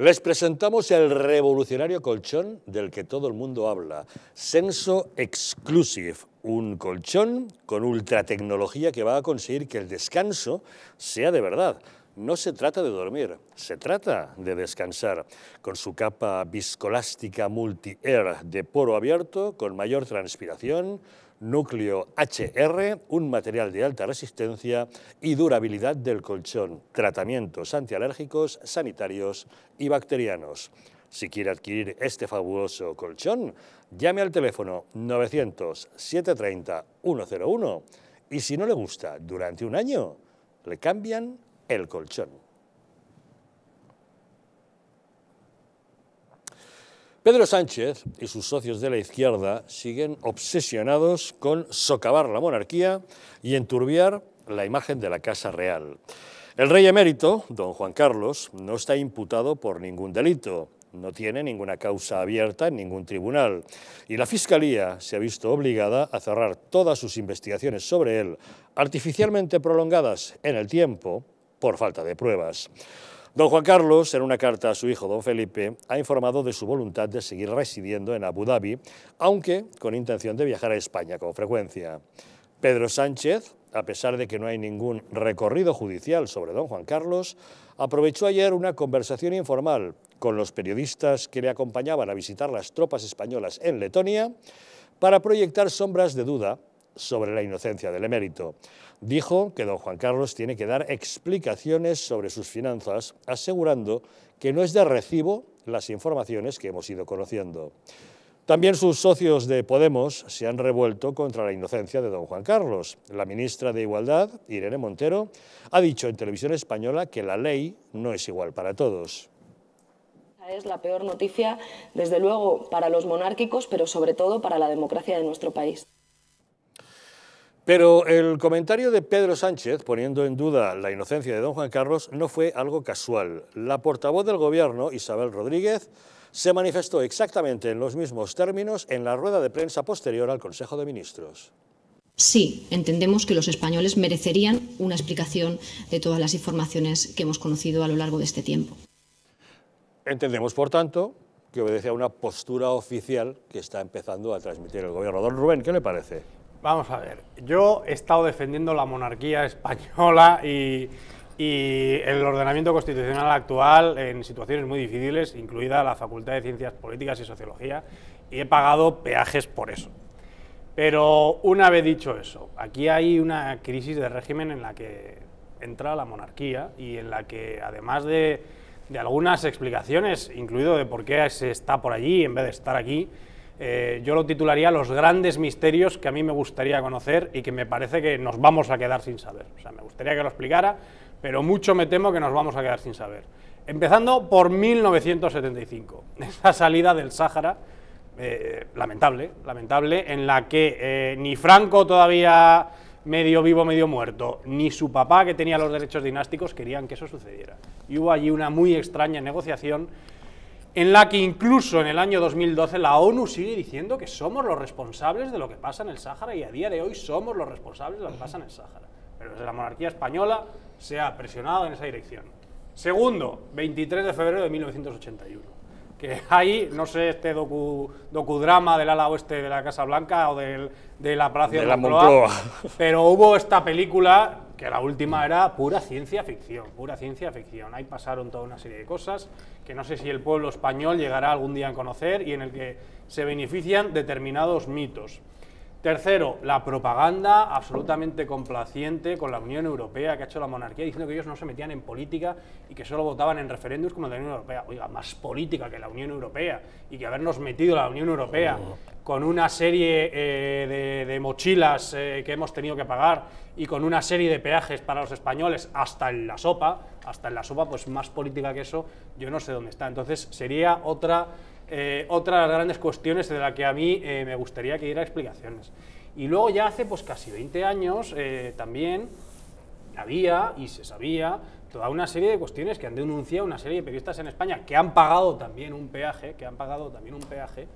Les presentamos el revolucionario colchón del que todo el mundo habla, Senso Exclusive, un colchón con ultra tecnología que va a conseguir que el descanso sea de verdad. No se trata de dormir, se trata de descansar. Con su capa viscolástica multi-air de poro abierto, con mayor transpiración, núcleo HR, un material de alta resistencia y durabilidad del colchón, tratamientos antialérgicos, sanitarios y bacterianos. Si quiere adquirir este fabuloso colchón, llame al teléfono 900-730-101 y si no le gusta durante un año, le cambian el colchón. Pedro Sánchez y sus socios de la izquierda siguen obsesionados con socavar la monarquía y enturbiar la imagen de la Casa Real. El rey emérito, don Juan Carlos, no está imputado por ningún delito, no tiene ninguna causa abierta en ningún tribunal y la Fiscalía se ha visto obligada a cerrar todas sus investigaciones sobre él, artificialmente prolongadas en el tiempo, por falta de pruebas. Don Juan Carlos, en una carta a su hijo Don Felipe, ha informado de su voluntad de seguir residiendo en Abu Dhabi, aunque con intención de viajar a España con frecuencia. Pedro Sánchez, a pesar de que no hay ningún recorrido judicial sobre don Juan Carlos, aprovechó ayer una conversación informal con los periodistas que le acompañaban a visitar las tropas españolas en Letonia para proyectar sombras de duda sobre la inocencia del emérito. Dijo que don Juan Carlos tiene que dar explicaciones sobre sus finanzas, asegurando que no es de recibo las informaciones que hemos ido conociendo. También sus socios de Podemos se han revuelto contra la inocencia de don Juan Carlos. La ministra de Igualdad, Irene Montero, ha dicho en televisión española que la ley no es igual para todos. Es la peor noticia, desde luego, para los monárquicos, pero sobre todo para la democracia de nuestro país. Pero el comentario de Pedro Sánchez, poniendo en duda la inocencia de don Juan Carlos, no fue algo casual. La portavoz del Gobierno, Isabel Rodríguez, se manifestó exactamente en los mismos términos en la rueda de prensa posterior al Consejo de Ministros. Sí, entendemos que los españoles merecerían una explicación de todas las informaciones que hemos conocido a lo largo de este tiempo. Entendemos, por tanto, que obedece a una postura oficial que está empezando a transmitir el Gobierno. Don Rubén, ¿qué le parece? Vamos a ver, yo he estado defendiendo la monarquía española y, el ordenamiento constitucional actual en situaciones muy difíciles, incluida la Facultad de Ciencias Políticas y Sociología, y he pagado peajes por eso. Pero una vez dicho eso, aquí hay una crisis de régimen en la que entra la monarquía y en la que además de, de algunas explicaciones, incluido de por qué se está por allí en vez de estar aquí, eh, yo lo titularía Los grandes misterios que a mí me gustaría conocer y que me parece que nos vamos a quedar sin saber. O sea, me gustaría que lo explicara, pero mucho me temo que nos vamos a quedar sin saber. Empezando por 1975, esa salida del Sáhara, eh, lamentable, lamentable, en la que eh, ni Franco todavía medio vivo, medio muerto, ni su papá, que tenía los derechos dinásticos, querían que eso sucediera. Y hubo allí una muy extraña negociación en la que incluso en el año 2012 la ONU sigue diciendo que somos los responsables de lo que pasa en el Sáhara y a día de hoy somos los responsables de lo que pasa en el Sáhara. Pero desde la monarquía española se ha presionado en esa dirección. Segundo, 23 de febrero de 1981 que ahí no sé, este docudrama del ala oeste de la Casa Blanca o del, de la Palacio de, la Moncloa, pero hubo esta película que la última era pura ciencia ficción, pura ciencia ficción. Ahí pasaron toda una serie de cosas que no sé si el pueblo español llegará algún día a conocer y en el que se benefician determinados mitos. Tercero, la propaganda absolutamente complaciente con la Unión Europea que ha hecho la monarquía diciendo que ellos no se metían en política y que solo votaban en referéndums como la Unión Europea. Oiga, más política que la Unión Europea y que habernos metido la Unión Europea con una serie eh, de, mochilas eh, que hemos tenido que pagar y con una serie de peajes para los españoles hasta en la sopa, hasta en la sopa, pues más política que eso, yo no sé dónde está. Entonces sería otra eh, otra de las grandes cuestiones de la que a mí eh, me gustaría que diera explicaciones. Y luego ya hace pues casi 20 años eh, también había y se sabía toda una serie de cuestiones que han denunciado una serie de periodistas en España que han pagado también un peaje, que han pagado también un peaje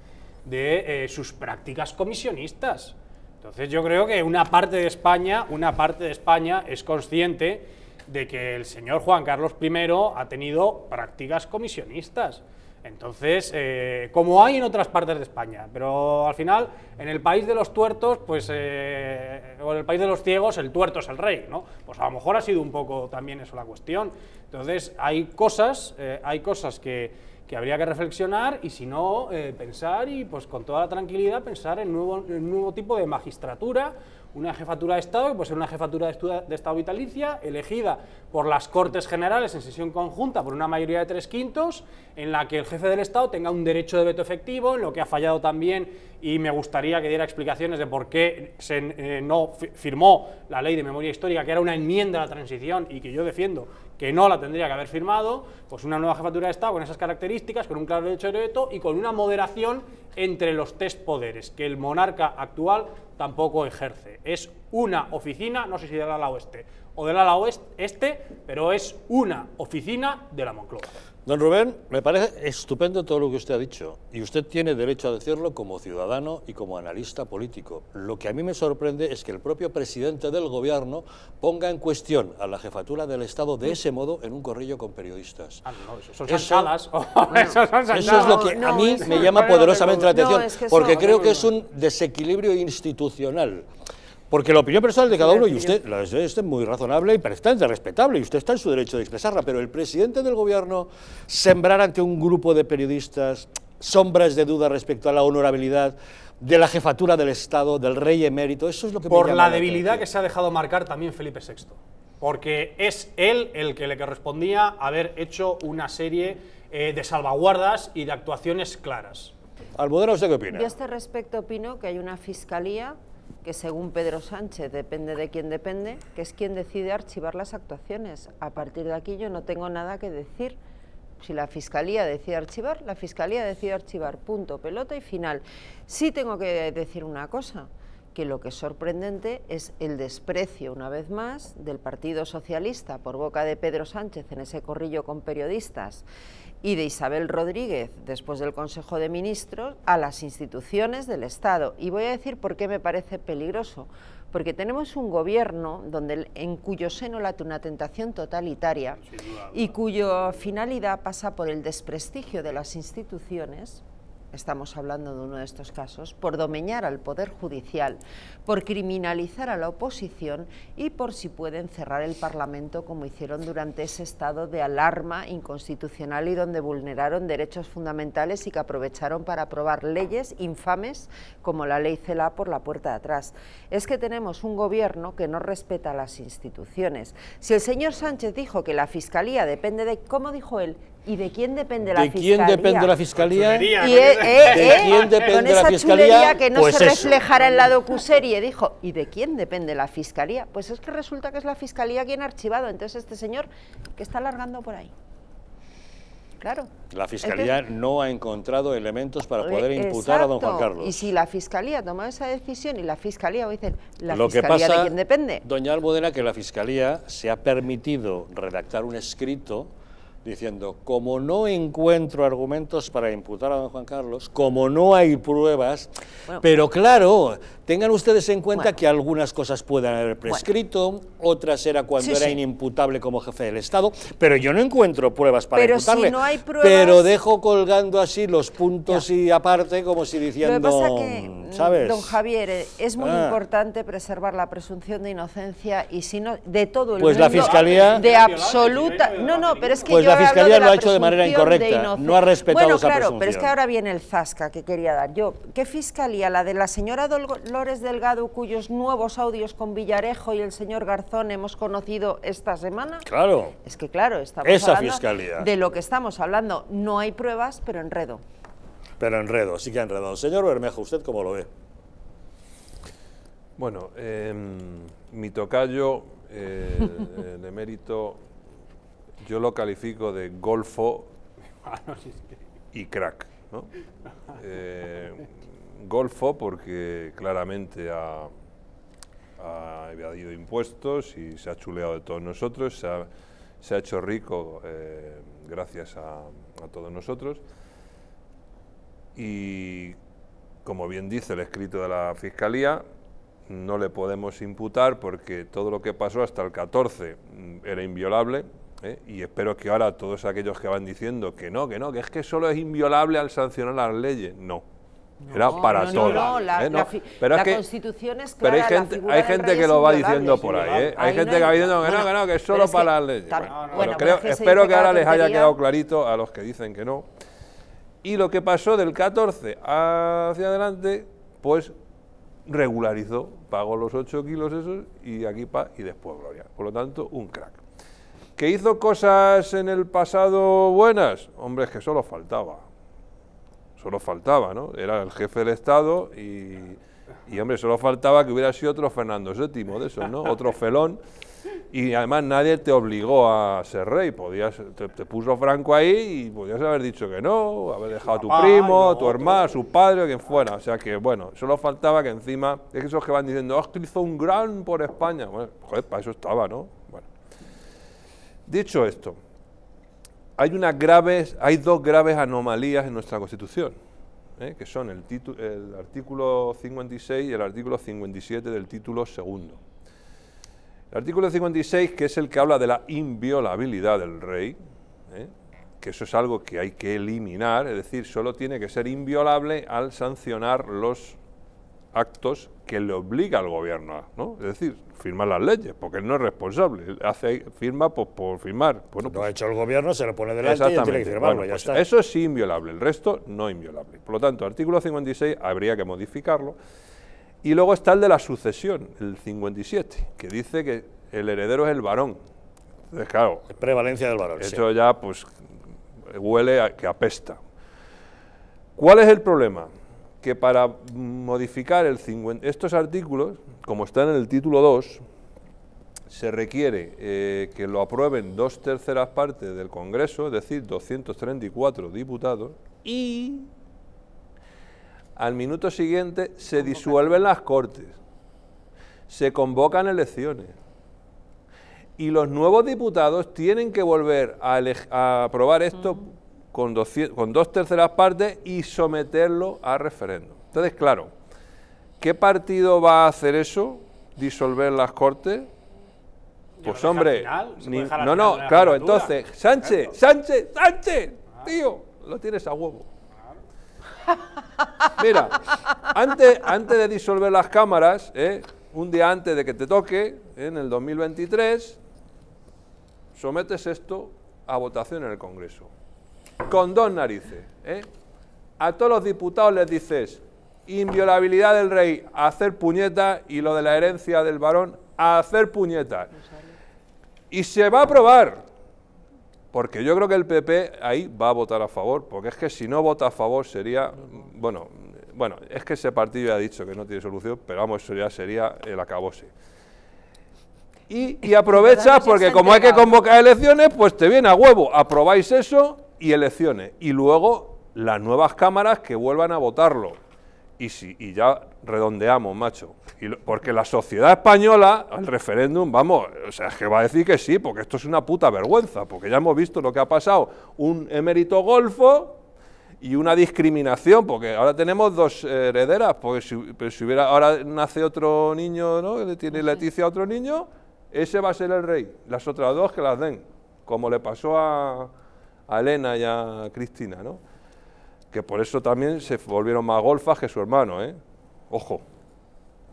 de eh, sus prácticas comisionistas. Entonces yo creo que una parte de España, una parte de España es consciente de que el señor Juan Carlos I ha tenido prácticas comisionistas entonces, eh, como hay en otras partes de España, pero al final, en el país de los tuertos, pues, eh, o en el país de los ciegos, el tuerto es el rey, ¿no? Pues a lo mejor ha sido un poco también eso la cuestión. Entonces, hay cosas, eh, hay cosas que, habría que reflexionar y si no, pensar y pues con toda la tranquilidad pensar en nuevo, nuevo tipo de magistratura una jefatura de Estado, que puede ser una jefatura de Estado vitalicia, elegida por las Cortes Generales en sesión conjunta por una mayoría de tres quintos, en la que el jefe del Estado tenga un derecho de veto efectivo, en lo que ha fallado también, y me gustaría que diera explicaciones de por qué se eh, no firmó la ley de memoria histórica, que era una enmienda a la transición y que yo defiendo que no la tendría que haber firmado, pues una nueva jefatura de Estado con esas características, con un claro derecho de veto y con una moderación entre los tres poderes, que el monarca actual tampoco ejerce. Es una oficina, no sé si del ala oeste o del ala oeste, este, pero es una oficina de la Moncloa. Don Rubén, me parece estupendo todo lo que usted ha dicho y usted tiene derecho a decirlo como ciudadano y como analista político. Lo que a mí me sorprende es que el propio presidente del gobierno ponga en cuestión a la jefatura del Estado de ese modo en un corrillo con periodistas. Ah, no, eso son Eso, es lo que a mí me llama poderosamente la atención, porque creo que es un desequilibrio institucional. Porque la opinión personal de cada uno, y usted, la es muy razonable y perfectamente respetable, y usted está en su derecho de expresarla, pero el presidente del gobierno sembrar ante un grupo de periodistas sombras de duda respecto a la honorabilidad de la jefatura del Estado, del rey emérito, eso es lo que... Por la debilidad que se ha dejado marcar también Felipe VI, porque es él el que le correspondía haber hecho una serie eh, de salvaguardas y de actuaciones claras. Almudena, ¿usted qué opina? Yo a este respecto opino que hay una fiscalía que según Pedro Sánchez depende de quién depende, que es quien decide archivar las actuaciones. A partir de aquí yo no tengo nada que decir. Si la Fiscalía decide archivar, la Fiscalía decide archivar, punto, pelota y final. Sí tengo que decir una cosa, que lo que es sorprendente es el desprecio, una vez más, del Partido Socialista por boca de Pedro Sánchez en ese corrillo con periodistas y de Isabel Rodríguez, después del Consejo de Ministros, a las instituciones del Estado. Y voy a decir por qué me parece peligroso, porque tenemos un gobierno donde, en cuyo seno late una tentación totalitaria y cuya finalidad pasa por el desprestigio de las instituciones estamos hablando de uno de estos casos, por domeñar al Poder Judicial, por criminalizar a la oposición y por si pueden cerrar el Parlamento como hicieron durante ese estado de alarma inconstitucional y donde vulneraron derechos fundamentales y que aprovecharon para aprobar leyes infames como la ley CELA por la puerta de atrás. Es que tenemos un gobierno que no respeta las instituciones. Si el señor Sánchez dijo que la Fiscalía depende de, cómo dijo él, ¿Y de quién depende la fiscalía? ¿De quién depende la fiscalía? E, e, e, ¿De quién depende con esa la que no pues se reflejara en la docuserie, dijo, ¿y de quién depende la fiscalía? Pues es que resulta que es la fiscalía quien ha archivado, entonces este señor que está alargando por ahí. Claro. La fiscalía no ha encontrado elementos para eh, poder imputar a don Juan Carlos. Y si la fiscalía ha tomado esa decisión y la fiscalía, o dicen, la fiscalía de quién depende. Doña Almudena, que la fiscalía se ha permitido redactar un escrito diciendo, como no encuentro argumentos para imputar a don Juan Carlos, como no hay pruebas, pero claro, tengan ustedes en cuenta que algunas cosas puedan haber prescrito, otras era cuando era inimputable como jefe del Estado, pero yo no encuentro pruebas para pero Si no hay pruebas, pero dejo colgando así los puntos y aparte, como si diciendo, mm, ¿sabes? Don Javier, eh, es muy ah. importante preservar la presunción de inocencia y si no, de todo el pues la Fiscalía... De absoluta... No, no, pero es que pues yo la Fiscalía lo ha hecho de manera incorrecta, no ha respetado bueno, claro, Pero es que ahora viene el zasca que quería dar yo. ¿Qué Fiscalía? ¿La de la señora Dolores Delgado, cuyos nuevos audios con Villarejo y el señor Garzón hemos conocido esta semana? Claro. Es que claro, estamos esa hablando fiscalía. de lo que estamos hablando. No hay pruebas, pero enredo. Pero enredo, sí que ha enredado. Señor Bermejo, ¿usted cómo lo ve? Bueno, em, mi tocayo, eh, de mérito yo lo califico de golfo y crack. ¿no? Eh, golfo porque claramente ha, evadido impuestos y se ha chuleado de todos nosotros, se ha, hecho rico eh, gracias a, a todos nosotros. Y como bien dice el escrito de la Fiscalía, no le podemos imputar porque todo lo que pasó hasta el 14 mm, era inviolable, ¿eh? Y espero que ahora todos aquellos que van diciendo que no, que no, que es que solo es inviolable al sancionar las leyes, no. Era para todos. pero es que, Pero hay gente, hay gente que lo va diciendo por ahí. ¿eh? Hay gente que va diciendo que no, que no, que es solo para las leyes. espero que ahora les haya quedado clarito a los que dicen que no. Y lo que pasó del 14 hacia adelante, pues regularizó, pagó los 8 kilos esos y aquí pa y después Gloria. Por lo tanto, un crack. ¿Que hizo cosas en el pasado buenas? Hombre, es que solo faltaba. Solo faltaba, ¿no? Era el jefe del Estado y, y hombre, solo faltaba que hubiera sido otro Fernando VII de esos, ¿no? Otro felón. Y además nadie te obligó a ser rey. Podías, te, puso Franco ahí y podías haber dicho que no, haber dejado a tu primo, a tu hermano, a su padre, quien fuera. O sea que, bueno, solo faltaba que encima... Es que esos que van diciendo, oh, que hizo un gran por España. Bueno, joder, para eso estaba, ¿no? Dicho esto, hay, graves, hay dos graves anomalías en nuestra Constitución, ¿eh? que son el, artículo 56 y el artículo 57 del título segundo. El artículo 56, que es el que habla de la inviolabilidad del rey, ¿eh? que eso es algo que hay que eliminar, es decir, solo tiene que ser inviolable al sancionar los actos que le obliga al gobierno, a, ¿no? Es decir, firmar las leyes, porque él no es responsable, hace firma por, pues, por firmar. lo ha pues hecho el gobierno, se lo pone delante y tiene que firmarlo, pues ya está. Eso es inviolable, el resto no inviolable. Por lo tanto, artículo 56 habría que modificarlo. Y luego está el de la sucesión, el 57, que dice que el heredero es el varón. ...es claro... Prevalencia del varón, Eso ya, pues, huele a que apesta. ¿Cuál es el problema? que para modificar el estos artículos, como están en el título 2, se requiere eh, que lo aprueben dos terceras partes del Congreso, es decir, 234 diputados, y al minuto siguiente se disuelven las Cortes, se convocan elecciones, y los nuevos diputados tienen que volver a, aprobar esto con, dos terceras partes y someterlo a referéndum. Entonces, claro, ¿qué partido va a hacer eso? ¿Disolver las cortes? Pues hombre, no, no, claro, entonces, Sánchez, Sánchez, Sánchez, ah. tío, lo tienes a huevo. Mira, antes, antes de disolver las cámaras, ¿eh? un día antes de que te toque, ¿eh? en el 2023, sometes esto a votación en el Congreso con dos narices. ¿eh? A todos los diputados les dices, inviolabilidad del rey, hacer puñeta, y lo de la herencia del varón, a hacer puñeta. Y se va a aprobar, porque yo creo que el PP ahí va a votar a favor, porque es que si no vota a favor sería, bueno, bueno, es que ese partido ya ha dicho que no tiene solución, pero vamos, eso ya sería el acabose. Y, y aprovechas, porque como hay que convocar elecciones, pues te viene a huevo, aprobáis eso y elecciones. Y luego las nuevas cámaras que vuelvan a votarlo. Y, si, y ya redondeamos, macho. Y porque la sociedad española, al referéndum, vamos, o sea, es que va a decir que sí, porque esto es una puta vergüenza, porque ya hemos visto lo que ha pasado. Un emérito golfo y una discriminación, porque ahora tenemos dos herederas, porque si, hubiera, ahora nace otro niño, ¿no? Le tiene Leticia a otro niño, ese va a ser el rey. Las otras dos que las den, como le pasó a, a Elena y a Cristina, ¿no? Que por eso también se volvieron más golfas que su hermano, ¿eh? Ojo,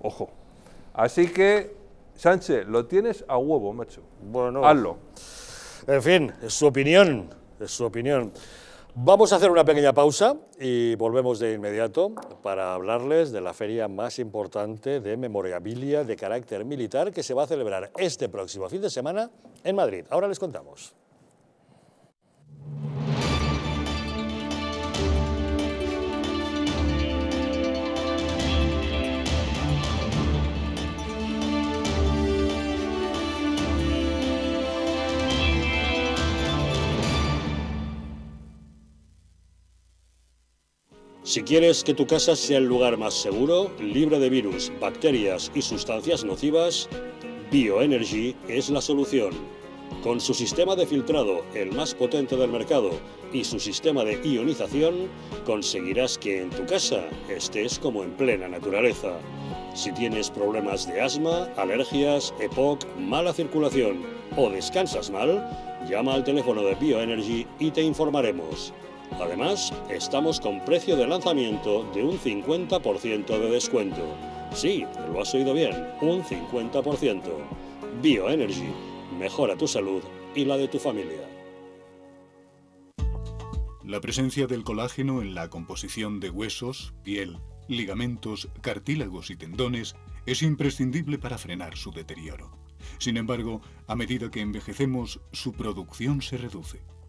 ojo. Así que, Sánchez, lo tienes a huevo, macho. Bueno. Hazlo. En fin, es su opinión, es su opinión. Vamos a hacer una pequeña pausa y volvemos de inmediato para hablarles de la feria más importante de memorabilia de carácter militar que se va a celebrar este próximo fin de semana en Madrid. Ahora les contamos. Si quieres que tu casa sea el lugar más seguro, libre de virus, bacterias y sustancias nocivas, Bioenergy es la solución. Con su sistema de filtrado, el más potente del mercado, y su sistema de ionización, conseguirás que en tu casa estés como en plena naturaleza. Si tienes problemas de asma, alergias, EPOC, mala circulación o descansas mal, llama al teléfono de Bioenergy y te informaremos. Además, estamos con precio de lanzamiento de un 50% de descuento. Sí, lo has oído bien, un 50%. Bioenergy, mejora tu salud y la de tu familia. La presencia del colágeno en la composición de huesos, piel, ligamentos, cartílagos y tendones es imprescindible para frenar su deterioro. Sin embargo, a medida que envejecemos, su producción se reduce.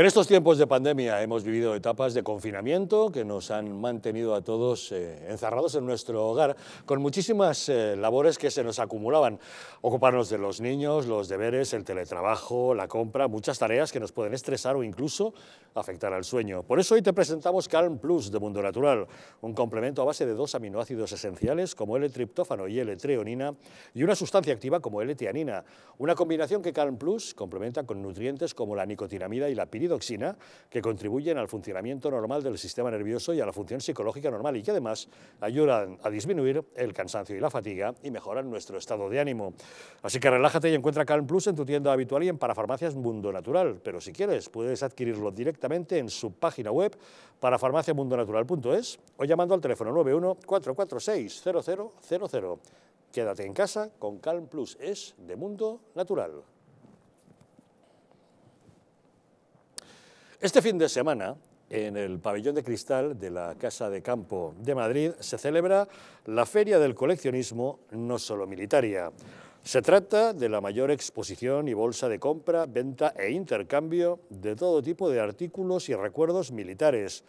En estos tiempos de pandemia hemos vivido etapas de confinamiento que nos han mantenido a todos eh, encerrados en nuestro hogar con muchísimas eh, labores que se nos acumulaban. Ocuparnos de los niños, los deberes, el teletrabajo, la compra, muchas tareas que nos pueden estresar o incluso afectar al sueño. Por eso hoy te presentamos Calm Plus de Mundo Natural, un complemento a base de dos aminoácidos esenciales como L-triptófano y L-treonina y una sustancia activa como L-tianina. Una combinación que Calm Plus complementa con nutrientes como la nicotinamida y la pirida toxina que contribuyen al funcionamiento normal del sistema nervioso y a la función psicológica normal y que además ayudan a disminuir el cansancio y la fatiga y mejoran nuestro estado de ánimo. Así que relájate y encuentra Calm Plus en tu tienda habitual y en parafarmacias Mundo Natural, pero si quieres puedes adquirirlo directamente en su página web parafarmaciamundonatural.es o llamando al teléfono 91 446 0000. Quédate en casa con Calm Plus, es de mundo natural. Este fin de semana, en el pabellón de cristal de la Casa de Campo de Madrid se celebra la Feria del Coleccionismo No Solo Militaria. Se trata de la mayor exposición y bolsa de compra, venta e intercambio de todo tipo de artículos y recuerdos militares,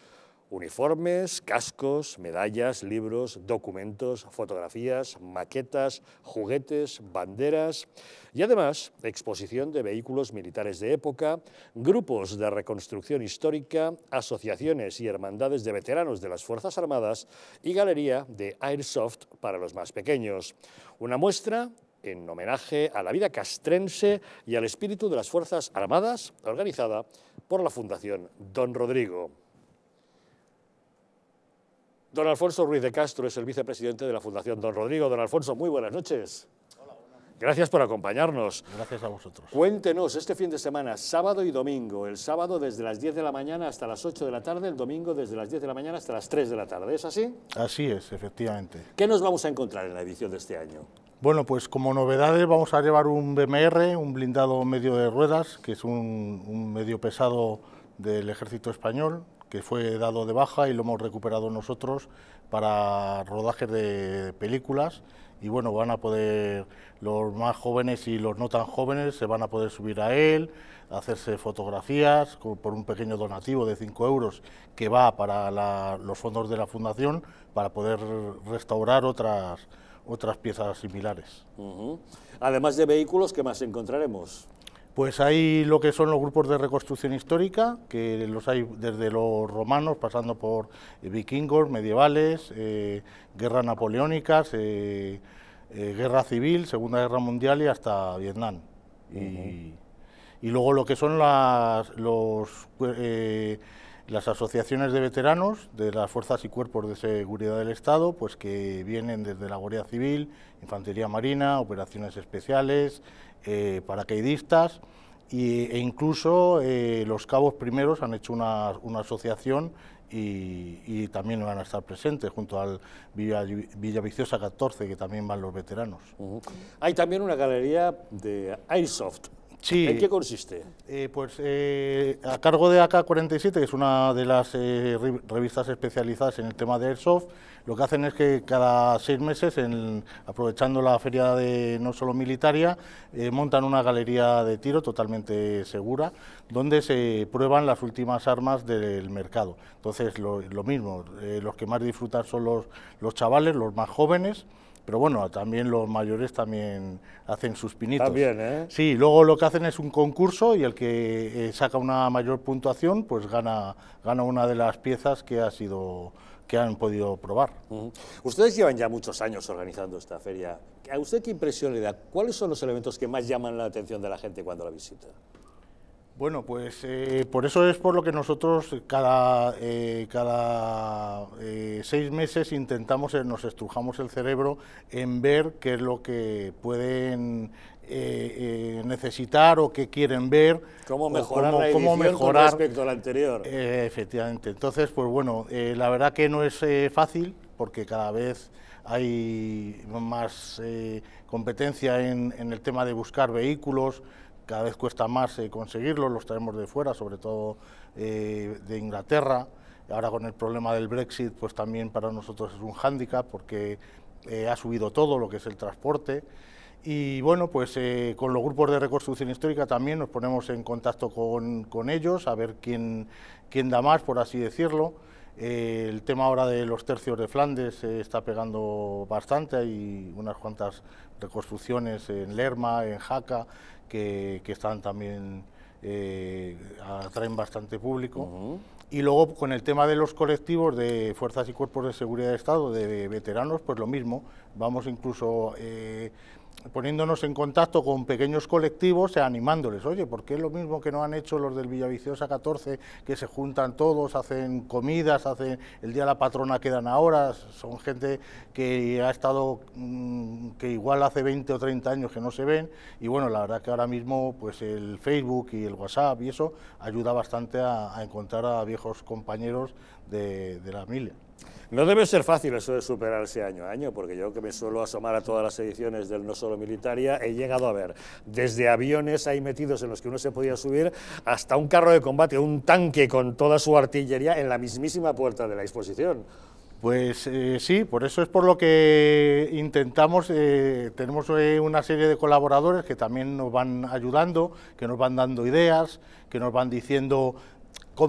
Uniformes, cascos, medallas, libros, documentos, fotografías, maquetas, juguetes, banderas y además exposición de vehículos militares de época, grupos de reconstrucción histórica, asociaciones y hermandades de veteranos de las Fuerzas Armadas y galería de Airsoft para los más pequeños. Una muestra en homenaje a la vida castrense y al espíritu de las Fuerzas Armadas, organizada por la Fundación Don Rodrigo. Don Alfonso Ruiz de Castro es el vicepresidente de la Fundación Don Rodrigo. Don Alfonso, muy buenas noches. Gracias por acompañarnos. Gracias a vosotros. Cuéntenos, este fin de semana, sábado y domingo, el sábado desde las 10 de la mañana hasta las 8 de la tarde, el domingo desde las 10 de la mañana hasta las 3 de la tarde, ¿es así? Así es, efectivamente. ¿Qué nos vamos a encontrar en la edición de este año? Bueno, pues como novedades vamos a llevar un BMR, un blindado medio de ruedas, que es un medio pesado del ejército español, que fue dado de baja y lo hemos recuperado nosotros para rodajes de películas y bueno, van a poder los más jóvenes y los no tan jóvenes se van a poder subir a él, hacerse fotografías por un pequeño donativo de 5 euros que va para los fondos de la fundación para poder restaurar otras, otras piezas similares. Además de vehículos, ¿qué más encontraremos? Pues hay lo que son los grupos de reconstrucción histórica, que los hay desde los romanos, pasando por eh, vikingos, medievales, eh, guerras napoleónicas, eh, guerra civil, Segunda Guerra Mundial y hasta Vietnam. y, y, luego lo que son las, los las asociaciones de veteranos de las fuerzas y cuerpos de seguridad del Estado, pues que vienen desde la Guardia Civil, Infantería Marina, operaciones especiales, eh, paracaidistas e incluso eh, los cabos primeros han hecho una, asociación y, también van a estar presentes junto al Villa, Viciosa 14, que también van los veteranos. Hay también una galería de Airsoft, ¿En qué consiste? Eh, pues eh, a cargo de AK-47, que es una de las eh, revistas especializadas en el tema de Airsoft, lo que hacen es que cada seis meses, aprovechando la feria de no solo militaria, montan una galería de tiro totalmente segura, donde se prueban las últimas armas del mercado. Entonces, lo, mismo, los que más disfrutan son los chavales, los más jóvenes, pero bueno, también los mayores también hacen sus pinitos. También, ¿eh? Sí, luego lo que hacen es un concurso y el que eh, saca una mayor puntuación, pues gana, gana una de las piezas que ha sido que han podido probar. Ustedes llevan ya muchos años organizando esta feria. ¿A usted qué impresión le da? ¿Cuáles son los elementos que más llaman la atención de la gente cuando la visita? Bueno, pues eh, por eso es por lo que nosotros cada, eh, cada eh, seis meses intentamos, nos estrujamos el cerebro en ver qué es lo que pueden necesitar o qué quieren ver. Cómo mejorar, cómo, la mejorar respecto la anterior. efectivamente. Entonces, pues bueno, la verdad que no es fácil porque cada vez hay más competencia en el tema de buscar vehículos, cada vez cuesta más eh, conseguirlo, conseguirlos, los traemos de fuera, sobre todo eh, de Inglaterra. Ahora con el problema del Brexit, pues también para nosotros es un hándicap porque eh, ha subido todo lo que es el transporte. Y bueno, pues con los grupos de reconstrucción histórica también nos ponemos en contacto con, ellos, a ver quién, quién da más, por así decirlo. el tema ahora de los tercios de Flandes está pegando bastante, hay unas cuantas reconstrucciones en Lerma, en Jaca, que, están también, eh, atraen bastante público. Y luego con el tema de los colectivos de fuerzas y cuerpos de seguridad de Estado, de veteranos, pues lo mismo. Vamos incluso eh, poniéndonos en contacto con pequeños colectivos, animándoles, oye, porque es lo mismo que no han hecho los del Villaviciosa 14, que se juntan todos, hacen comidas, hacen el Día de la Patrona quedan ahora, son gente que ha estado, mm, que igual hace 20 o 30 años que no se ven, y bueno, la verdad que ahora mismo pues el Facebook y el WhatsApp y eso ayuda bastante a, encontrar a viejos compañeros de, de la familia. No debe ser fácil eso de superarse año a año, porque yo que me suelo asomar a todas las ediciones del No Solo Militaria, he llegado a ver desde aviones ahí metidos en los que uno se podía subir, hasta un carro de combate, un tanque con toda su artillería en la mismísima puerta de la exposición. Pues eh, sí, por eso es por lo que intentamos, eh, tenemos eh, una serie de colaboradores que también nos van ayudando, que nos van dando ideas, que nos van diciendo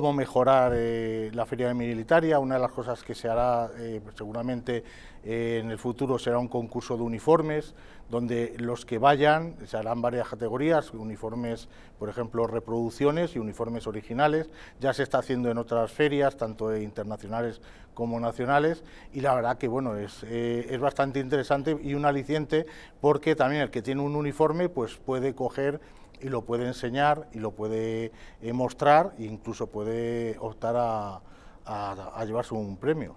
cómo mejorar eh, la feria de militaria. Una de las cosas que se hará eh, pues, seguramente eh, en el futuro será un concurso de uniformes, donde los que vayan, se harán varias categorías, uniformes, por ejemplo, reproducciones y uniformes originales. Ya se está haciendo en otras ferias, tanto internacionales como nacionales, y la verdad que bueno, es, es bastante interesante y un aliciente porque también el que tiene un uniforme pues puede coger y lo puede enseñar y lo puede eh, mostrar e incluso puede optar a, llevarse un premio.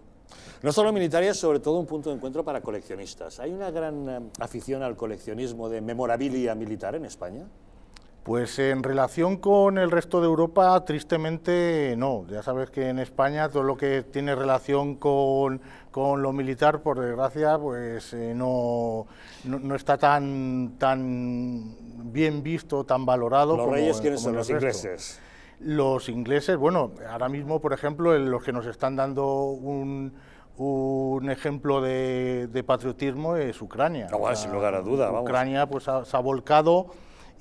No solo es sobre todo un punto de encuentro para coleccionistas. ¿Hay una gran eh, afición al coleccionismo de memorabilia militar en España? Pues en relación con el resto de Europa, tristemente no. Ya sabes que en España todo lo que tiene relación con, lo militar, por desgracia, pues eh, no, no, está tan, tan bien visto, tan valorado. ¿Los como, reyes quiénes son? Los ingleses. Los ingleses, bueno, ahora mismo, por ejemplo, los que nos están dando un, ejemplo de, patriotismo es Ucrania. Ah, sin lugar a duda. Ucrania pues se ha volcado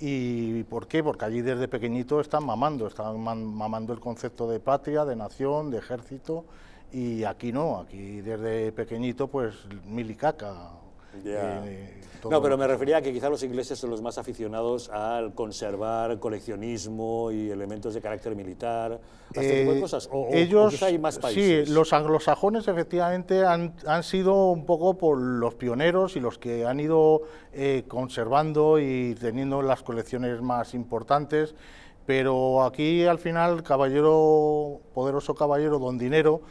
¿Y por qué? Porque allí desde pequeñito están mamando, están mamando el concepto de patria, de nación, de ejército, y aquí no, aquí desde pequeñito pues milicaca, eh, no, pero me refería a que quizá los ingleses son los más aficionados al conservar coleccionismo y elementos de carácter militar, este de eh, cosas. O, ellos, hay más países. Sí, los anglosajones efectivamente han, sido un poco por los pioneros y los que han ido eh, conservando y teniendo las colecciones más importantes. Pero aquí al final, caballero, poderoso caballero, don dinero,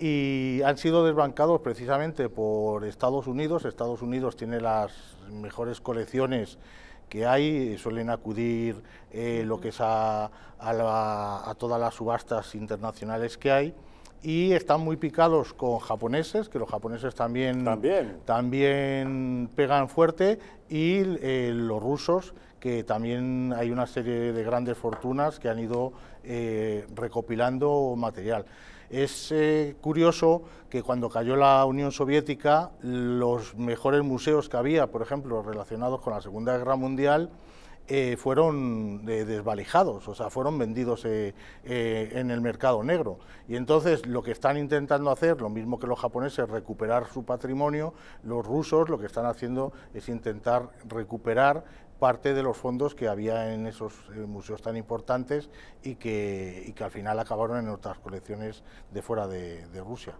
y han sido desbancados precisamente por Estados Unidos. Estados Unidos tiene las mejores colecciones que hay, suelen acudir eh, lo que es a, todas las subastas internacionales que hay y están muy picados con japoneses, que los japoneses también, también. pegan fuerte, y eh, los rusos, que también hay una serie de grandes fortunas que han ido eh, recopilando material. Es eh, curioso que cuando cayó la Unión Soviética, los mejores museos que había, por ejemplo, relacionados con la Segunda Guerra Mundial, eh, fueron eh, desvalijados, o sea, fueron vendidos en el mercado negro. Y entonces lo que están intentando hacer, lo mismo que los japoneses, es recuperar su patrimonio, los rusos lo que están haciendo es intentar recuperar parte de los fondos que había en esos eh, museos tan importantes y que, al final acabaron en otras colecciones de fuera de, Rusia.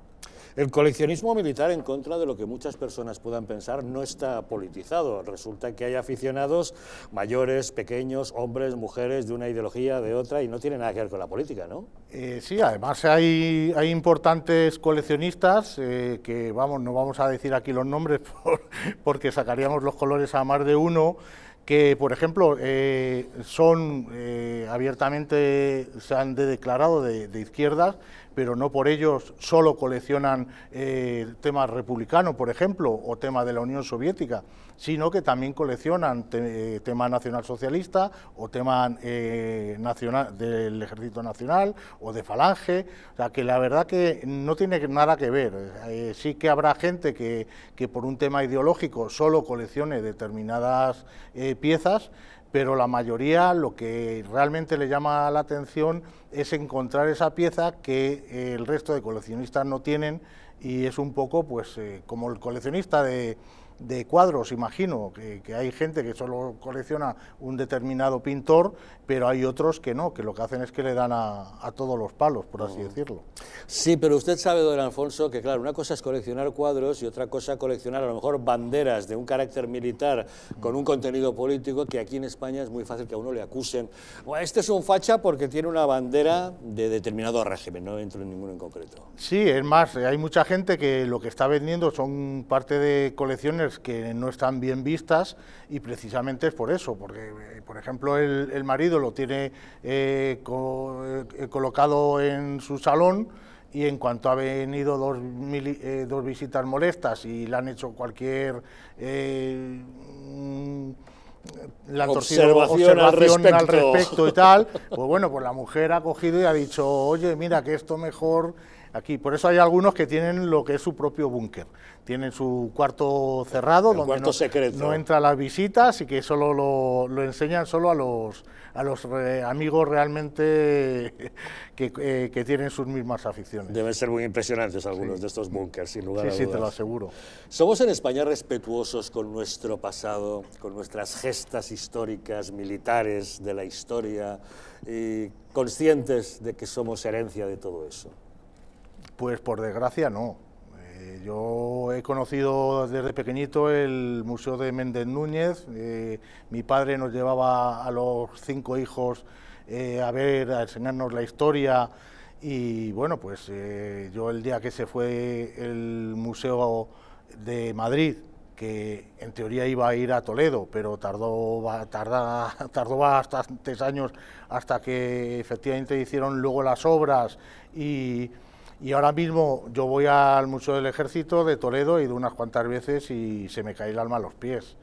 El coleccionismo militar, en contra de lo que muchas personas puedan pensar, no está politizado. Resulta que hay aficionados mayores, pequeños, hombres, mujeres, de una ideología, de otra, y no tiene nada que ver con la política, ¿no? Eh, sí, además hay, importantes coleccionistas, eh, que vamos, no vamos a decir aquí los nombres porque sacaríamos los colores a más de uno, que, por ejemplo, eh, son eh, abiertamente, se han declarado de, izquierdas, pero no por ellos solo coleccionan eh, temas republicanos, por ejemplo, o temas de la Unión Soviética sino que también coleccionan eh, temas nacional socialista o tema eh, nacional, del Ejército Nacional o de Falange, o sea que la verdad que no tiene nada que ver. Eh, sí que habrá gente que, por un tema ideológico solo coleccione determinadas piezas, pero la mayoría lo que realmente le llama la atención es encontrar esa pieza que el resto de coleccionistas no tienen y es un poco pues como el coleccionista de de cuadros, imagino, que, hay gente que solo colecciona un determinado pintor, pero hay otros que no, que lo que hacen es que le dan a, todos los palos, por así mm. decirlo. Sí, pero usted sabe, don Alfonso, que claro, una cosa es coleccionar cuadros y otra cosa coleccionar a lo mejor banderas de un carácter militar con un contenido político que aquí en España es muy fácil que a uno le acusen. Este es un facha porque tiene una bandera de determinado régimen, no entro en ninguno en concreto. Sí, es más, hay mucha gente que lo que está vendiendo son parte de colecciones que no están bien vistas y precisamente es por eso, porque, eh, por ejemplo, el, marido lo tiene eh, eh, colocado en su salón y en cuanto ha venido dos, visitas molestas y le han hecho cualquier... observación, respecto. al, respecto. y tal, pues bueno, pues la mujer ha cogido y ha dicho, oye, mira que esto mejor aquí. Por eso hay algunos que tienen lo que es su propio búnker. Tienen su cuarto cerrado, donde no, secreto. entra las visitas y que solo lo, enseñan solo a los, a los eh, amigos realmente eh, que, tienen sus mismas aficiones. Deben ser muy impresionantes algunos de estos búnkers, sin lugar a dudas. Sí, Sí, te lo aseguro. Somos en España respetuosos con nuestro pasado, con nuestras gestas históricas, militares, de la historia, y conscientes de que somos herencia de todo eso. Pues por desgracia no. Eh, yo he conocido desde pequeñito el Museo de Méndez Núñez. Eh, mi padre nos llevaba a los cinco hijos eh, a ver, a enseñarnos la historia. Y bueno, pues yo el día que se fue el Museo de Madrid, que en teoría iba a ir a Toledo, pero tardó, tardó bastantes años hasta que efectivamente hicieron luego las obras y y ahora mismo yo voy al Museo del Ejército de Toledo, y de unas cuantas veces y se me cae el alma a los pies.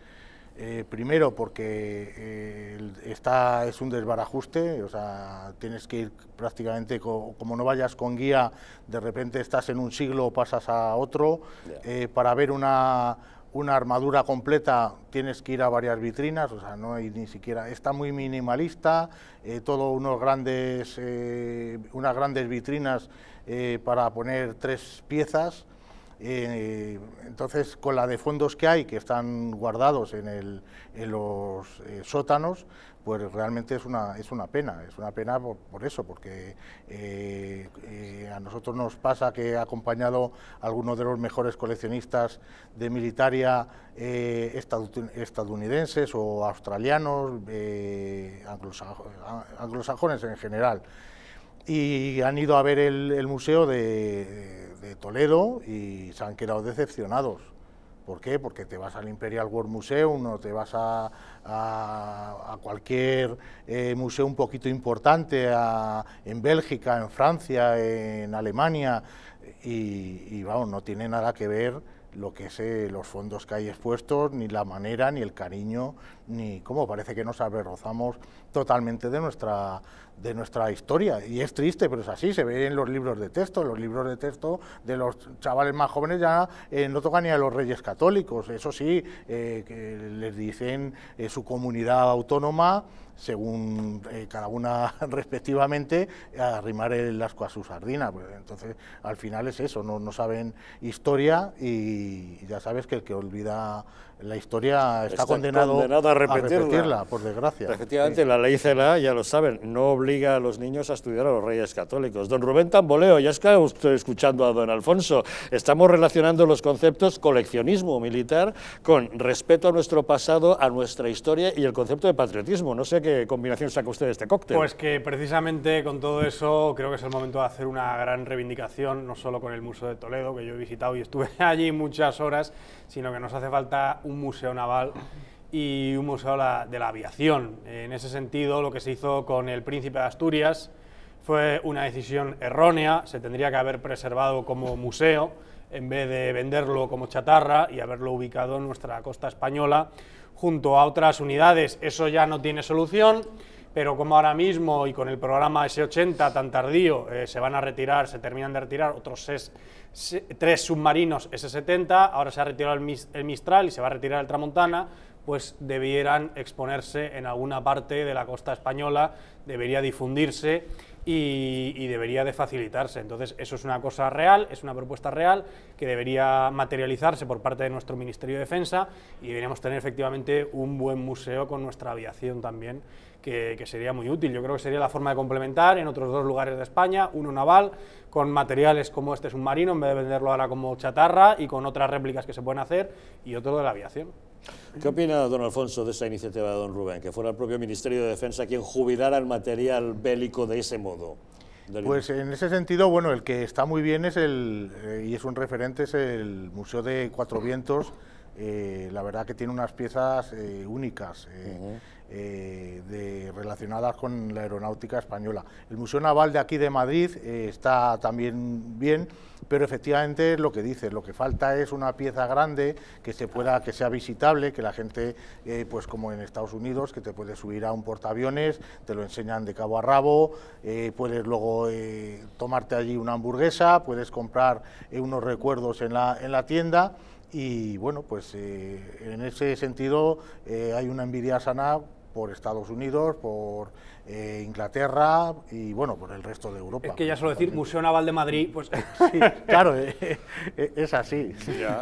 Eh, primero porque eh, es un desbarajuste, o sea, tienes que ir prácticamente, como no vayas con guía, de repente estás en un siglo o pasas a otro. Eh, para ver una, una, armadura completa tienes que ir a varias vitrinas, o sea, no hay ni siquiera, está muy minimalista, eh, todo unos grandes, unas grandes vitrinas eh, para poner tres piezas. Eh, entonces, con la de fondos que hay, que están guardados en, los eh, sótanos, pues realmente es una, es una pena, es una pena por, eso, porque a nosotros nos pasa que he acompañado a algunos de los mejores coleccionistas de militaria estadounidenses o australianos, anglosajones en general y han ido a ver el, museo de, Toledo y se han quedado decepcionados. ¿Por qué? Porque te vas al Imperial World Museum no te vas a, a, cualquier eh, museo un poquito importante a, en Bélgica, en Francia, en Alemania y, y vamos, no tiene nada que ver lo que es eh, los fondos que hay expuestos, ni la manera, ni el cariño, ni cómo parece que nos avergonzamos totalmente de nuestra, de nuestra historia. Y es triste, pero es así, se ve en los libros de texto, los libros de texto de los chavales más jóvenes ya eh, no tocan ni a los reyes católicos, eso sí, eh, les dicen su comunidad autónoma, según eh, cada una respectivamente, arrimar el asco a su sardina. Pues, entonces, al final es eso, no, no saben historia y ya sabes que el que olvida la historia está, condenado condenada a repetirla. a repetirla. por desgracia. Efectivamente, la ley CELA, ya lo saben, no obliga a los niños a estudiar a los reyes católicos. Don Rubén Tamboleo, ya está usted escuchando a don Alfonso, estamos relacionando los conceptos coleccionismo militar con respeto a nuestro pasado, a nuestra historia y el concepto de patriotismo. No sé qué combinación saca usted de este cóctel. Pues que precisamente con todo eso creo que es el momento de hacer una gran reivindicación, no solo con el Museo de Toledo, que yo he visitado y estuve allí muchas horas, sino que nos hace falta un museo naval y un museo de la aviación. En ese sentido, lo que se hizo con el Príncipe de Asturias fue una decisión errónea, se tendría que haber preservado como museo en vez de venderlo como chatarra y haberlo ubicado en nuestra costa española junto a otras unidades. Eso ya no tiene solución pero como ahora mismo y con el programa S80 tan tardío eh, se van a retirar, se terminan de retirar otros tres submarinos S70, ahora se ha retirado el, el, Mistral y se va a retirar el Tramontana, pues debieran exponerse en alguna parte de la costa española, debería difundirse y, debería de facilitarse. Entonces, eso es una cosa real, es una propuesta real que debería materializarse por parte de nuestro Ministerio de Defensa y deberíamos tener efectivamente un buen museo con nuestra aviación también, que sería muy útil. Yo creo que sería la forma de complementar en otros dos lugares de España, uno naval, con materiales como este submarino, en vez de venderlo ahora como chatarra y con otras réplicas que se pueden hacer, y otro de la aviación. ¿Qué opina don Alfonso de esa iniciativa de don Rubén, que fuera el propio Ministerio de Defensa quien jubilara el material bélico de ese modo? Pues en ese sentido, bueno, el que está muy bien es el, eh, y es un referente, es el Museo de Cuatro Vientos, eh, la verdad que tiene unas piezas eh, únicas. Eh, de, relacionadas con la aeronáutica española. El Museo Naval de aquí de Madrid eh, está también bien, pero efectivamente lo que dice, lo que falta es una pieza grande que se pueda, que sea visitable, que la gente, eh, pues como en Estados Unidos, que te puedes subir a un portaaviones, te lo enseñan de cabo a rabo, puedes luego tomarte allí una hamburguesa, puedes comprar unos recuerdos en la, en la tienda. Y bueno, pues en ese sentido hay una envidia sana por Estados Unidos, por eh, Inglaterra y bueno, por el resto de Europa. Es que ya solo decir Museo Naval de Madrid, pues... claro, eh, eh, es así.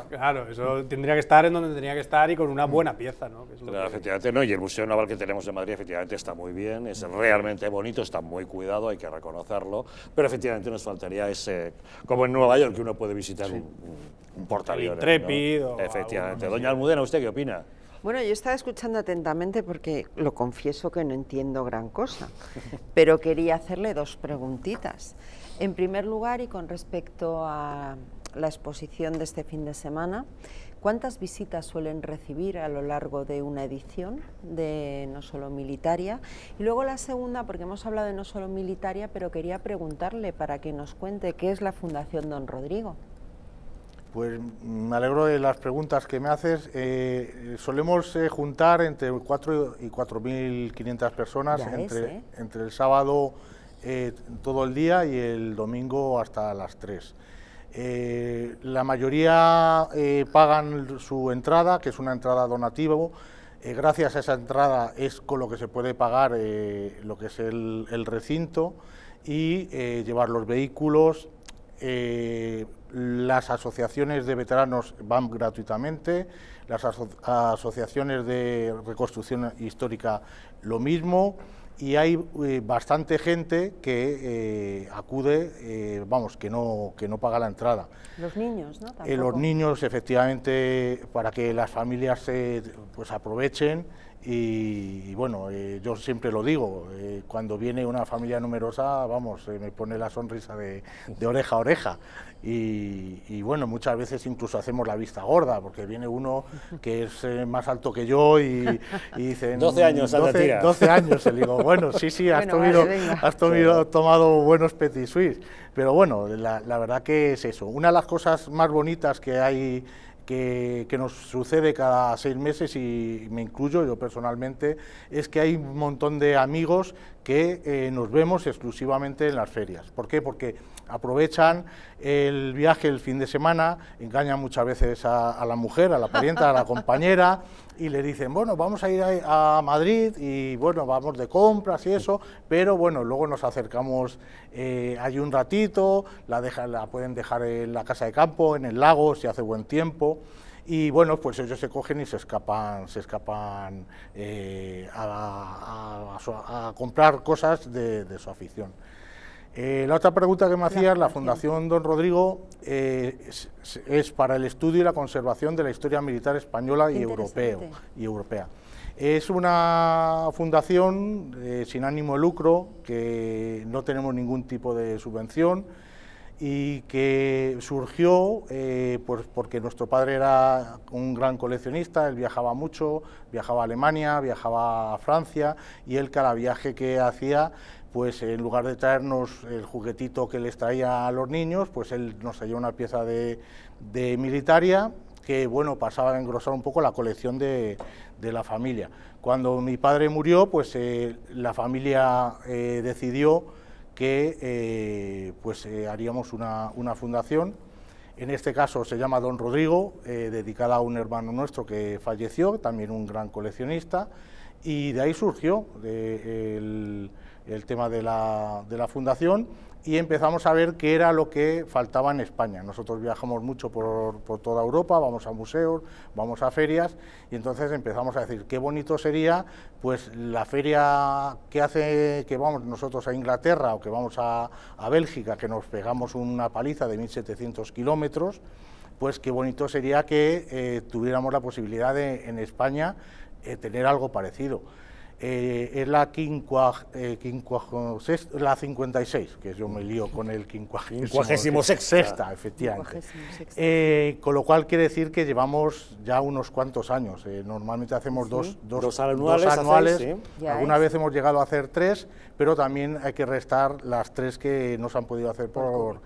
claro, eso tendría que estar en donde tendría que estar y con una buena pieza, ¿no? claro, efectivamente, no, y el Museo Naval que tenemos en Madrid efectivamente está muy bien, es realmente bonito, está muy cuidado, hay que reconocerlo, pero efectivamente nos faltaría ese, como en Nueva York que uno puede visitar un, un Efectivamente. Doña Almudena, ¿usted qué opina? Bueno, yo estaba escuchando atentamente porque lo confieso que no entiendo gran cosa, pero quería hacerle dos preguntitas. En primer lugar, y con respecto a la exposición de este fin de semana, ¿cuántas visitas suelen recibir a lo largo de una edición de No Solo Militaria? Y luego la segunda, porque hemos hablado de No Solo Militaria, pero quería preguntarle para que nos cuente qué es la Fundación Don Rodrigo. Pues mm, me alegro de las preguntas que me haces. Eh, solemos eh, juntar entre 4 y 4.500 personas entre, ¿eh? entre el sábado todo el día y el domingo hasta las 3. la mayoría pagan su entrada, que es una entrada donativa. gracias a esa entrada es con lo que se puede pagar lo que es el recinto y llevar los vehículos, las asociaciones de veteranos van gratuitamente, las asociaciones de reconstrucción histórica lo mismo, y hay eh, bastante gente que eh, acude, eh, vamos, que no, que no paga la entrada. Los niños, ¿no? los niños, efectivamente, para que las familias se pues, aprovechen y, bueno, yo siempre lo digo, cuando viene una familia numerosa, vamos, me pone la sonrisa de oreja a oreja y, bueno, muchas veces incluso hacemos la vista gorda, porque viene uno que es eh, más alto que yo y, dice... 12 años, 12, 12 años, le digo, bueno, sí, sí, has, tomado buenos petit suisse, pero bueno, la, verdad que es eso. Una de las cosas más bonitas que hay que, nos sucede cada seis meses y me incluyo yo personalmente, es que hay un montón de amigos que eh, nos vemos exclusivamente en las ferias. ¿Por qué? Porque aprovechan el viaje el fin de semana, engañan muchas veces a la mujer, a la parienta, a la compañera y le dicen, bueno, vamos a ir a, Madrid y bueno, vamos de compras y eso, pero bueno, luego nos acercamos eh, allí un ratito, la, la pueden dejar en la casa de campo, en el lago, si hace buen tiempo. Y bueno, pues ellos se cogen y se escapan, se escapan eh, a, comprar cosas de su afición. Eh, la otra pregunta que me hacías, la Fundación Don Rodrigo eh, es, para el estudio y la conservación de la historia militar española y, europea. Es una fundación eh, sin ánimo de lucro, que no tenemos ningún tipo de subvención y que surgió pues porque nuestro padre era un gran coleccionista, él viajaba mucho, viajaba a Alemania, viajaba a Francia y él cada viaje que hacía pues en lugar de traernos el juguetito que les traía a los niños, pues él nos traía una pieza de, de militaria que bueno, pasaba a engrosar un poco la colección de, de la familia. Cuando mi padre murió, pues eh, la familia eh, decidió que eh, pues haríamos una, una, fundación. En este caso se llama Don Rodrigo, dedicada a un hermano nuestro que falleció, también un gran coleccionista, y de ahí surgió el el tema de la, de la fundación y empezamos a ver qué era lo que faltaba en España. Nosotros viajamos mucho por, toda Europa, vamos a museos, vamos a ferias y entonces empezamos a decir qué bonito sería pues la feria que hace que vamos nosotros a Inglaterra o que vamos a, Bélgica, que nos pegamos una paliza de 1.700 kilómetros, pues qué bonito sería que eh, tuviéramos la posibilidad en España eh, tener algo parecido. Eh, es la, eh, la 56, que yo me lío con el quincuagésimo sexta, efectivamente. Eh, con lo cual quiere decir que llevamos ya unos cuantos años. normalmente hacemos dos, dos, anuales. Alguna vez hemos llegado a hacer tres, pero también hay que restar las tres que no se han podido hacer por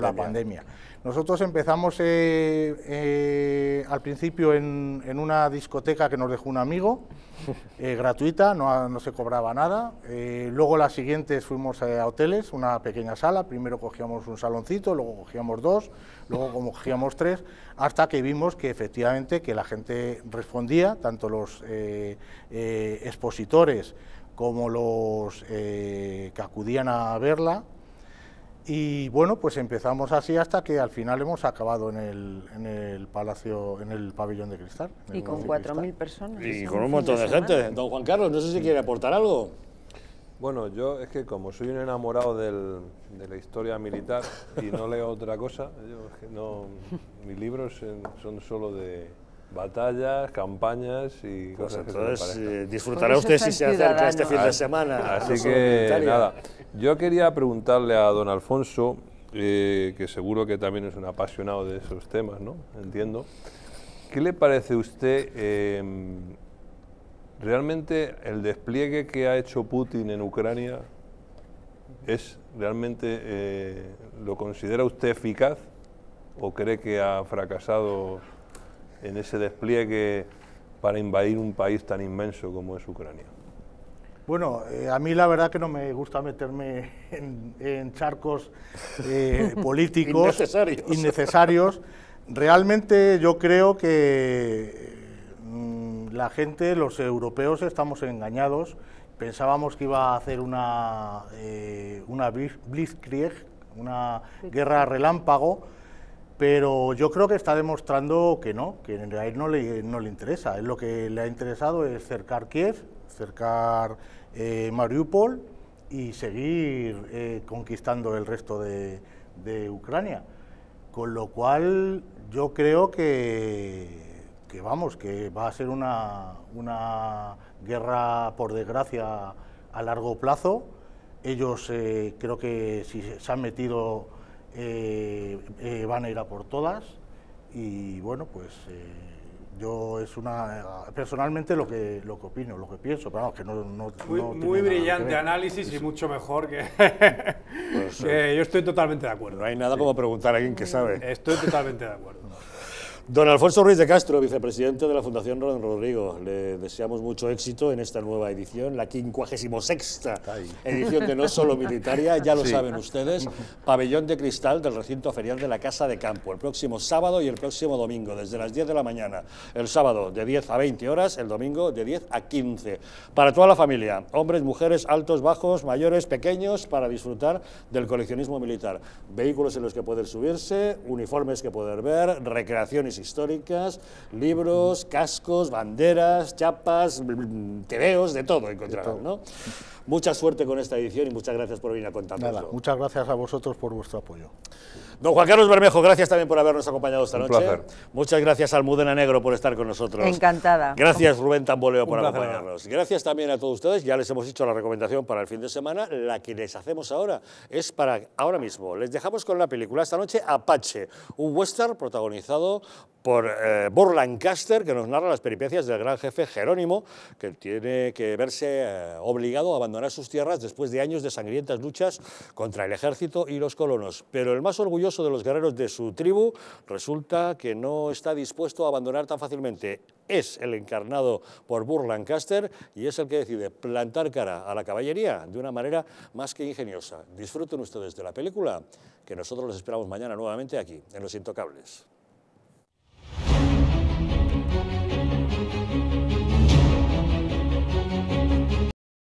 la pandemia. Nosotros empezamos eh, eh, al principio en, una discoteca que nos dejó un amigo, eh, gratuita, no, se cobraba nada. luego las siguientes fuimos a hoteles, una pequeña sala, primero cogíamos un saloncito, luego cogíamos dos, luego cogíamos tres, hasta que vimos que efectivamente que la gente respondía, tanto los expositores como los que acudían a verla, y bueno, pues empezamos así hasta que al final hemos acabado en el, palacio, en el pabellón de cristal. Y con 4.000 personas. Y con un montón de gente. Don Juan Carlos, no sé si quiere aportar algo. Bueno, yo es que como soy un enamorado del, de la historia militar y no leo otra cosa, yo, no, mis libros son solo de, batallas, campañas y pues cosas eh, disfrutará usted si se acerca este fin de semana. Así que nada, yo quería preguntarle a don Alfonso, eh, que seguro que también es un apasionado de esos temas, ¿no? Entiendo. ¿Qué le parece a usted em, realmente el despliegue que ha hecho Putin en Ucrania? ¿Es realmente eh, lo considera usted eficaz o cree que ha fracasado en ese despliegue para invadir un país tan inmenso como es Ucrania? Bueno, eh, a mí la verdad que no me gusta meterme en, charcos eh, políticos innecesarios. Realmente yo creo que mm, la gente, los europeos, estamos engañados. Pensábamos que iba a hacer una, eh, una Blitzkrieg, una guerra relámpago, pero yo creo que está demostrando que no, que en realidad no le, no le interesa. lo que le ha interesado es cercar Kiev, cercar eh, Mariupol y seguir eh, conquistando el resto de, Ucrania. Con lo cual yo creo que, vamos, que va a ser una, una guerra, por desgracia, a largo plazo. Ellos eh, creo que si se han metido eh, eh, van a ir a por todas y bueno, pues eh, yo es una, personalmente lo que, lo que opino, lo que pienso, pero que no... muy, brillante análisis y mucho mejor pues, que... yo estoy totalmente de acuerdo. No hay nada como preguntar a alguien que sabe. Estoy totalmente de acuerdo. Don Alfonso Ruiz de Castro, vicepresidente de la Fundación Roland Rodrigo, le deseamos mucho éxito en esta nueva edición, la 56 edición de No Solo Militaria, ya lo saben ustedes, pabellón de cristal del recinto ferial de la Casa de Campo, el próximo sábado y el próximo domingo, desde las 10 de la mañana, el sábado de 10 a 20 horas, el domingo de 10 a 15, para toda la familia, hombres, mujeres, altos, bajos, mayores, pequeños, para disfrutar del coleccionismo militar, vehículos en los que poder subirse, uniformes que poder ver, recreaciones históricas, libros, cascos, banderas, chapas, tebeos, de todo encontrar. Mucha suerte con esta edición y muchas gracias por venir a contarnos. muchas gracias a vosotros por vuestro apoyo. Don Juan Carlos Bermejo, gracias también por habernos acompañado esta noche. Muchas gracias al Almudena Negro por estar con nosotros. Encantada. Gracias Rubén Tamboleo por acompañarnos. Gracias también a todos ustedes. Ya les hemos hecho la recomendación para el fin de semana. La que les hacemos ahora es para ahora mismo. Les dejamos con la película esta noche Apache, un western protagonizado por eh, Lancaster, que nos narra las peripecias del gran jefe Jerónimo, que tiene que verse eh, obligado a abandonar sus tierras después de años de sangrientas luchas contra el ejército y los colonos. Pero el más orgulloso de los guerreros de su tribu, resulta que no está dispuesto a abandonar tan fácilmente. Es el encarnado por Burr y es el que decide plantar cara a la caballería de una manera más que ingeniosa. Disfruten ustedes de la película, que nosotros los esperamos mañana nuevamente aquí, en Los Intocables.